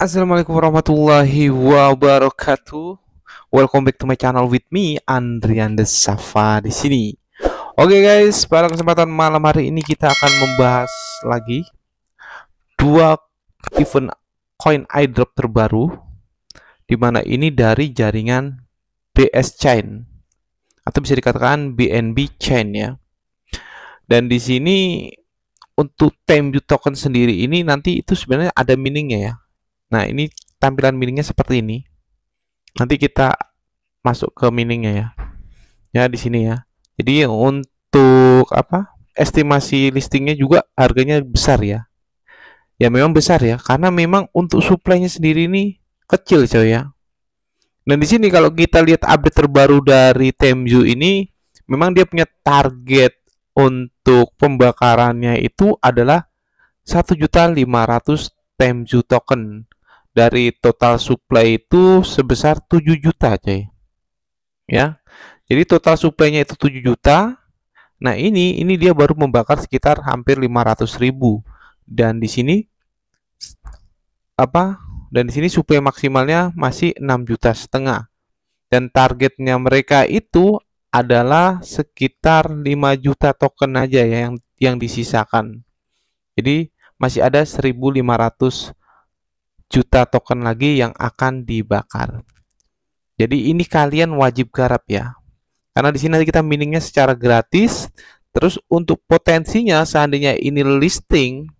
Assalamualaikum warahmatullahi wabarakatuh. Welcome back to my channel with me Andrian the Safa di sini. Oke okay guys, pada kesempatan malam hari ini kita akan membahas lagi dua event coin airdrop terbaru di mana ini dari jaringan BS Chain atau bisa dikatakan BNB Chain ya. Dan di sini untuk time token sendiri ini nanti itu sebenarnya ada meaningnya ya Nah, ini tampilan miningnya seperti ini. Nanti kita masuk ke miningnya ya. Ya, di sini ya. Jadi untuk apa? Estimasi listingnya juga harganya besar ya. Ya memang besar ya, karena memang untuk suplainya sendiri ini kecil coy ya. Dan di sini kalau kita lihat update terbaru dari Temju ini, memang dia punya target untuk pembakarannya itu adalah 1.500 Temju token dari total supply itu sebesar 7 juta coy ya jadi total supply-nya itu 7 juta nah ini ini dia baru membakar sekitar hampir ratus ribu dan di sini apa dan di sini supply maksimalnya masih 6 juta setengah dan targetnya mereka itu adalah sekitar 5 juta token aja ya yang yang disisakan jadi masih ada 1500 juta token lagi yang akan dibakar. Jadi ini kalian wajib garap ya. Karena di sini nanti kita miningnya secara gratis. Terus untuk potensinya seandainya ini listing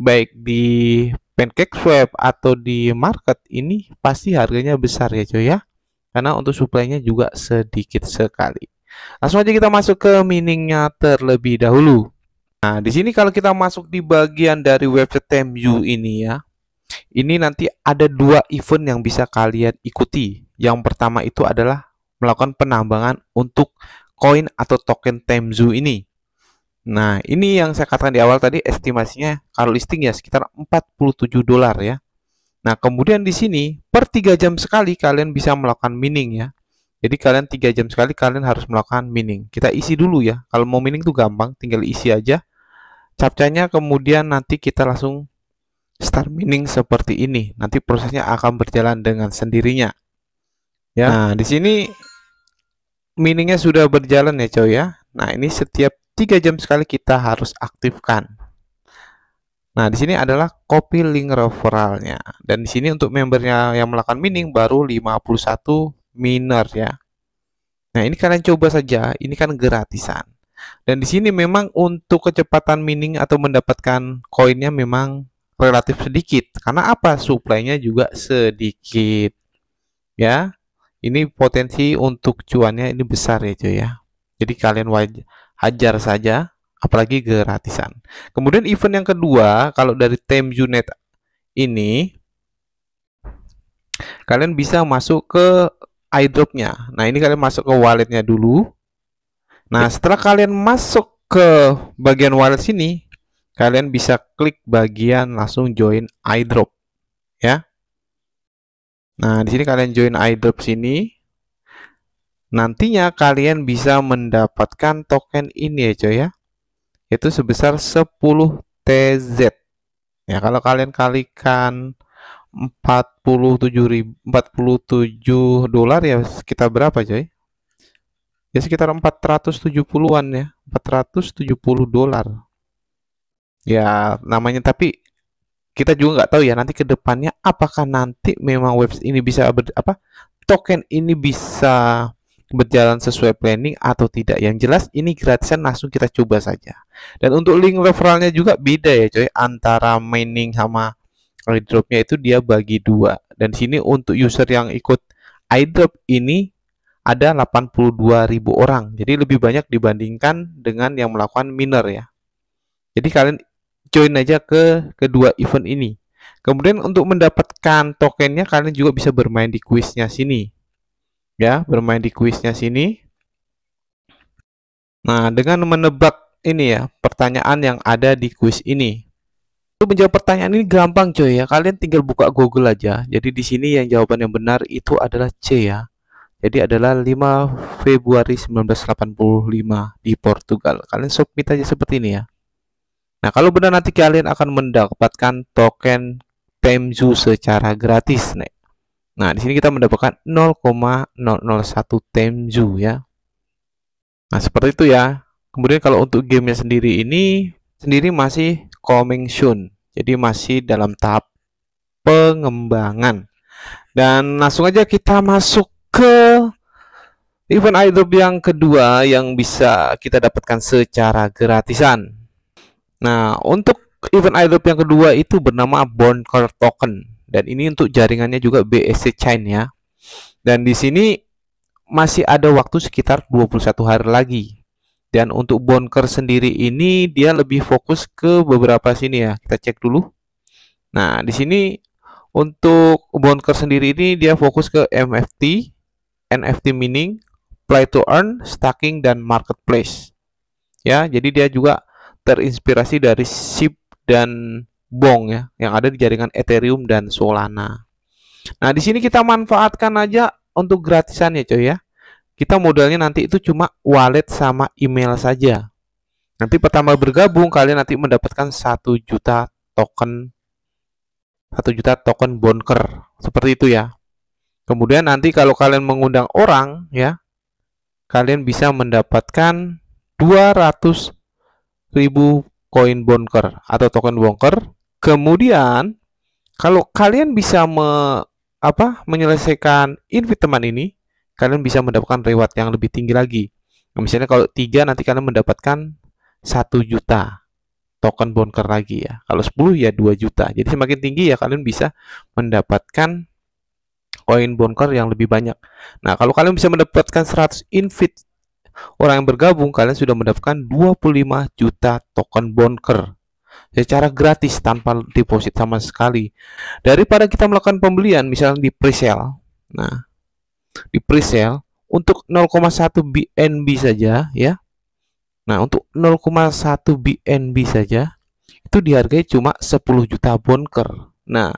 baik di pancake swap atau di market ini pasti harganya besar ya cuy ya. Karena untuk suplainya juga sedikit sekali. Langsung aja kita masuk ke miningnya terlebih dahulu. Nah, di sini kalau kita masuk di bagian dari website TMU ini ya. Ini nanti ada dua event yang bisa kalian ikuti. Yang pertama itu adalah melakukan penambangan untuk koin atau token Temzu ini. Nah, ini yang saya katakan di awal tadi estimasinya kalau listing ya sekitar 47 dolar ya. Nah, kemudian di sini per 3 jam sekali kalian bisa melakukan mining ya. Jadi kalian 3 jam sekali kalian harus melakukan mining. Kita isi dulu ya. Kalau mau mining tuh gampang, tinggal isi aja capcanya kemudian nanti kita langsung Start mining seperti ini. Nanti prosesnya akan berjalan dengan sendirinya. Ya. Nah, di sini miningnya sudah berjalan ya, coy ya. Nah, ini setiap 3 jam sekali kita harus aktifkan. Nah, di sini adalah copy link referralnya. Dan di sini untuk membernya yang melakukan mining baru 51 miner ya. Nah, ini kalian coba saja, ini kan gratisan. Dan di sini memang untuk kecepatan mining atau mendapatkan koinnya memang relatif sedikit. Karena apa? Suplainya juga sedikit. Ya. Ini potensi untuk cuannya ini besar ya cuy ya. Jadi kalian wajar hajar saja apalagi gratisan. Kemudian event yang kedua kalau dari Tem Unit ini kalian bisa masuk ke iDropnya. Nah, ini kalian masuk ke walletnya dulu. Nah, setelah kalian masuk ke bagian wallet sini, kalian bisa klik bagian langsung join iDrop ya. Nah, di sini kalian join iDrop sini. Nantinya kalian bisa mendapatkan token ini ya, coy ya. Itu sebesar 10 TZ. Ya, kalau kalian kalikan 47 ribu, 47 dolar ya sekitar berapa, coy? Ya sekitar 470-an ya, 470 dolar ya namanya tapi kita juga nggak tahu ya nanti kedepannya apakah nanti memang web ini bisa ber, apa token ini bisa berjalan sesuai planning atau tidak. Yang jelas ini gratisan langsung kita coba saja. Dan untuk link referralnya juga beda ya coy antara mining sama airdropnya itu dia bagi dua. Dan sini untuk user yang ikut airdrop ini ada 82.000 orang. Jadi lebih banyak dibandingkan dengan yang melakukan miner ya. Jadi kalian join aja ke kedua event ini. Kemudian untuk mendapatkan tokennya kalian juga bisa bermain di kuisnya sini. Ya, bermain di kuisnya sini. Nah, dengan menebak ini ya, pertanyaan yang ada di kuis ini. Untuk menjawab pertanyaan ini gampang coy ya. Kalian tinggal buka Google aja. Jadi di sini yang jawaban yang benar itu adalah C ya. Jadi adalah 5 Februari 1985 di Portugal. Kalian submit aja seperti ini ya. Nah, kalau benar nanti kalian akan mendapatkan token Temzu secara gratis, Nek. Nah, di sini kita mendapatkan 0,001 Temzu ya. Nah, seperti itu ya. Kemudian kalau untuk gamenya sendiri ini sendiri masih coming soon. Jadi masih dalam tahap pengembangan. Dan langsung aja kita masuk ke event airdrop yang kedua yang bisa kita dapatkan secara gratisan Nah, untuk event airdrop yang kedua itu bernama Bonker Token dan ini untuk jaringannya juga BSC Chain ya. Dan di sini masih ada waktu sekitar 21 hari lagi. Dan untuk Bonker sendiri ini dia lebih fokus ke beberapa sini ya. Kita cek dulu. Nah, di sini untuk Bonker sendiri ini dia fokus ke MFT, NFT mining, play to earn, staking dan marketplace. Ya, jadi dia juga terinspirasi dari SIP dan Bong ya, yang ada di jaringan Ethereum dan Solana. Nah, di sini kita manfaatkan aja untuk gratisan ya, coy ya. Kita modalnya nanti itu cuma wallet sama email saja. Nanti pertama bergabung kalian nanti mendapatkan 1 juta token 1 juta token bonker. Seperti itu ya. Kemudian nanti kalau kalian mengundang orang ya, kalian bisa mendapatkan 200 koin bonker atau token bonker. Kemudian kalau kalian bisa me, apa menyelesaikan invite teman ini, kalian bisa mendapatkan reward yang lebih tinggi lagi. Nah, misalnya kalau 3 nanti kalian mendapatkan 1 juta token bonker lagi ya. Kalau 10 ya 2 juta. Jadi semakin tinggi ya kalian bisa mendapatkan koin bonker yang lebih banyak. Nah, kalau kalian bisa mendapatkan 100 invite orang yang bergabung kalian sudah mendapatkan 25 juta token bonker secara gratis tanpa deposit sama sekali. Daripada kita melakukan pembelian misalnya di presale. Nah, di presale untuk 0,1 BNB saja ya. Nah, untuk 0,1 BNB saja itu dihargai cuma 10 juta bonker. Nah,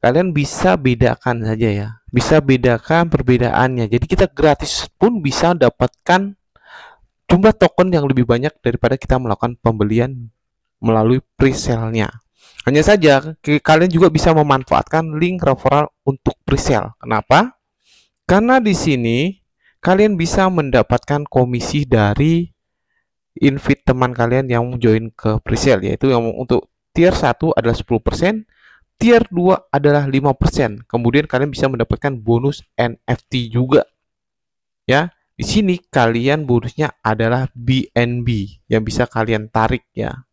kalian bisa bedakan saja ya. Bisa bedakan perbedaannya. Jadi kita gratis pun bisa dapatkan jumlah token yang lebih banyak daripada kita melakukan pembelian melalui presale-nya. Hanya saja, kalian juga bisa memanfaatkan link referral untuk pre-sale. Kenapa? Karena di sini kalian bisa mendapatkan komisi dari invite teman kalian yang join ke pre-sale, yaitu yang untuk tier 1 adalah 10%, tier 2 adalah 5%. Kemudian kalian bisa mendapatkan bonus NFT juga. Ya. Di sini kalian bonusnya adalah BNB yang bisa kalian tarik ya.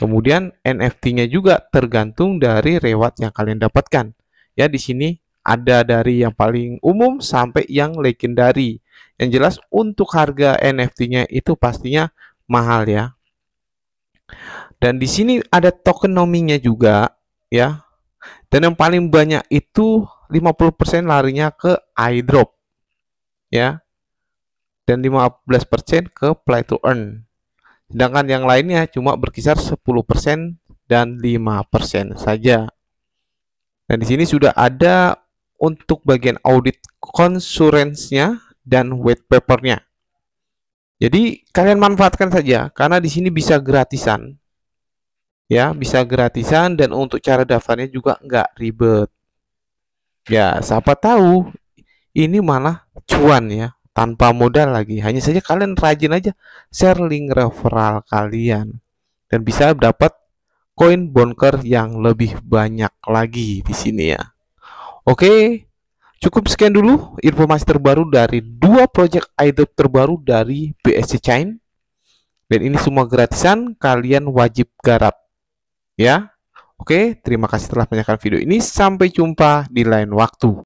Kemudian NFT-nya juga tergantung dari reward yang kalian dapatkan. Ya di sini ada dari yang paling umum sampai yang legendari. Yang jelas untuk harga NFT-nya itu pastinya mahal ya. Dan di sini ada tokenominya juga ya. Dan yang paling banyak itu 50% larinya ke iDrop. Ya dan 15% ke play to earn. Sedangkan yang lainnya cuma berkisar 10% dan 5% saja. Dan di sini sudah ada untuk bagian audit konsurensnya dan white papernya. Jadi kalian manfaatkan saja karena di sini bisa gratisan. Ya, bisa gratisan dan untuk cara daftarnya juga nggak ribet. Ya, siapa tahu ini malah cuan ya tanpa modal lagi. Hanya saja kalian rajin aja share link referral kalian dan bisa dapat koin bonker yang lebih banyak lagi di sini ya. Oke, cukup sekian dulu informasi terbaru dari dua project idol terbaru dari BSC Chain. Dan ini semua gratisan, kalian wajib garap. Ya. Oke, terima kasih telah menyaksikan video ini. Sampai jumpa di lain waktu.